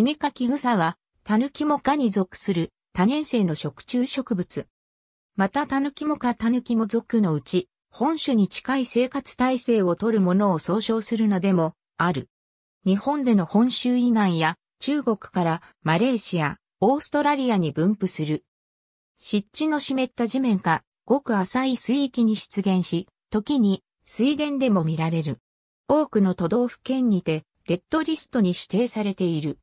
耳かき草は、タヌキモカに属する多年生の食虫植物。またタヌキモカタヌキモ属のうち、本種に近い生活体制をとるものを総称するのでも、ある。日本での本州以南や、中国からマレーシア、オーストラリアに分布する。湿地の湿った地面か、ごく浅い水域に出現し、時に水源でも見られる。多くの都道府県にて、レッドリストに指定されている。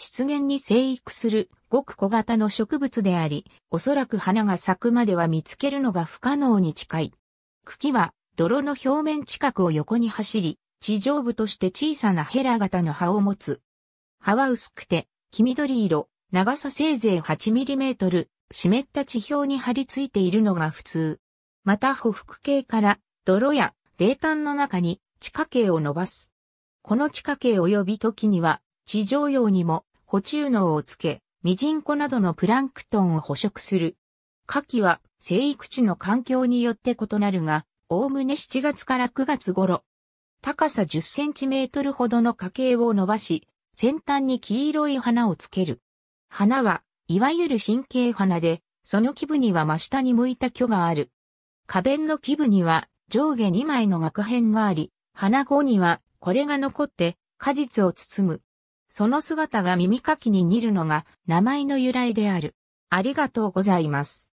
湿原に生育するごく小型の植物であり、おそらく花が咲くまでは見つけるのが不可能に近い。茎は泥の表面近くを横に走り、地上部として小さなヘラ型の葉を持つ。葉は薄くて、黄緑色、長させいぜい8トル、湿った地表に張り付いているのが普通。また、匍匐系から泥や冷炭の中に地下茎を伸ばす。この地下茎及び時には地上用にも補充能をつけ、ミジンコなどのプランクトンを捕食する。夏季は生育地の環境によって異なるが、おおむね7月から9月頃。高さ10センチメートルほどの花茎を伸ばし、先端に黄色い花をつける。花は、いわゆる神経花で、その基部には真下に向いた巨がある。花弁の基部には上下2枚の額片があり、花後にはこれが残って果実を包む。その姿が耳かきに似るのが名前の由来である。ありがとうございます。